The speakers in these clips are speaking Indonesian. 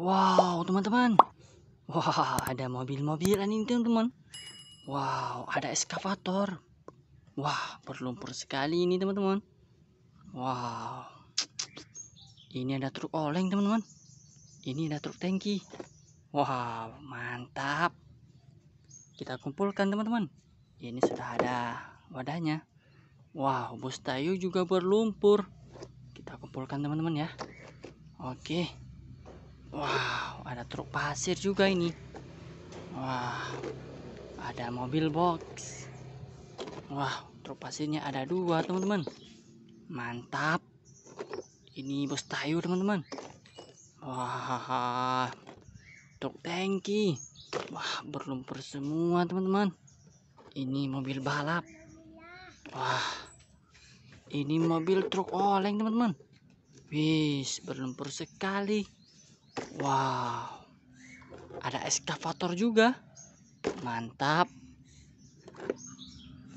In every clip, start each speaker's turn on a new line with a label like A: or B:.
A: Wow, teman-teman. Wah, wow, ada mobil-mobilan ini, teman-teman. Wow, ada eskavator. Wah, berlumpur sekali ini, teman-teman. Wow. Ini ada truk oleng, teman-teman. Ini ada truk tangki. Wow, mantap. Kita kumpulkan, teman-teman. Ini sudah ada wadahnya. Wow, bus tayu juga berlumpur. Kita kumpulkan, teman-teman ya. Oke. Wow, ada truk pasir juga ini. Wah, ada mobil box. Wah, truk pasirnya ada dua, teman-teman. Mantap. Ini bos tayu, teman-teman. Wah, truk tangki. Wah, berlumpur semua, teman-teman. Ini mobil balap. Wah, ini mobil truk oleng, teman-teman. Wis, berlumpur sekali. Wow, ada eskavator juga. Mantap.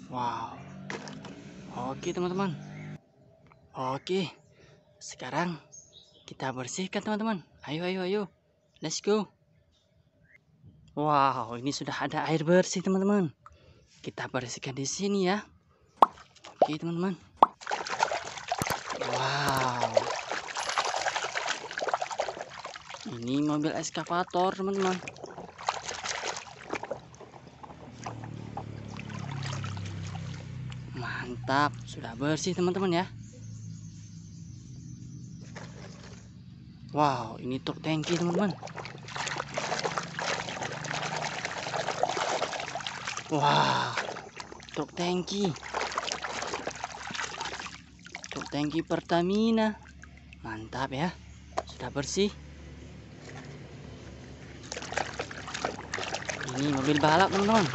A: Wow. Oke teman-teman. Oke. Sekarang kita bersihkan teman-teman. Ayo ayo ayo. Let's go. Wow, ini sudah ada air bersih teman-teman. Kita bersihkan di sini ya. Oke teman-teman. Wow. ini mobil eskavator teman-teman mantap sudah bersih teman-teman ya Wow ini truk tangki teman-teman wow, truk tangki truk tangki Pertamina mantap ya sudah bersih ini mobil balap teman-teman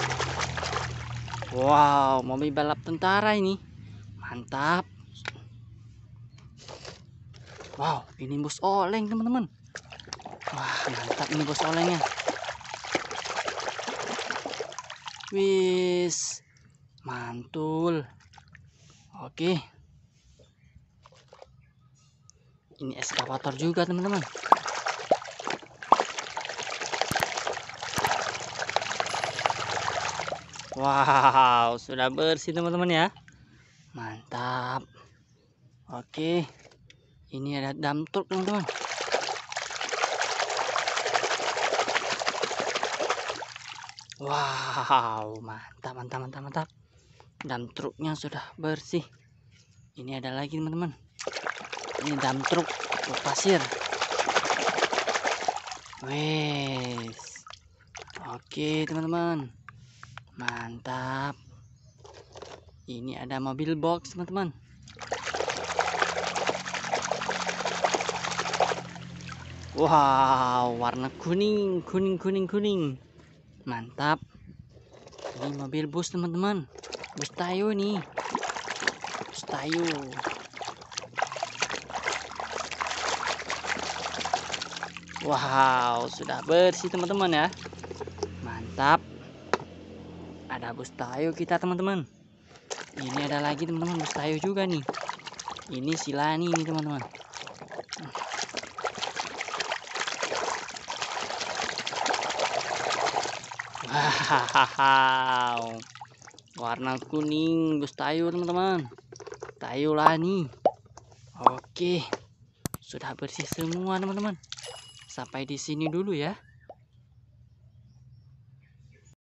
A: wow mobil balap tentara ini mantap wow ini bus oleng teman-teman wah mantap ini bus olengnya wis mantul oke ini eskavator juga teman-teman Wow, sudah bersih teman-teman ya. Mantap. Oke. Ini ada dump truck teman-teman. Wow, mantap, mantap, mantap, mantap. Dump truknya sudah bersih. Ini ada lagi teman-teman. Ini dump truk pasir. Wes. Oke, teman-teman mantap ini ada mobil box teman-teman wow warna kuning kuning kuning kuning mantap ini mobil bus teman-teman bus tayo nih bus tayo wow sudah bersih teman-teman ya mantap ada bus tayo kita teman-teman ini ada lagi teman-teman bus tayo juga nih ini silani ini teman-teman wow warna kuning bus tayo teman-teman tayo lani oke sudah bersih semua teman-teman sampai di sini dulu ya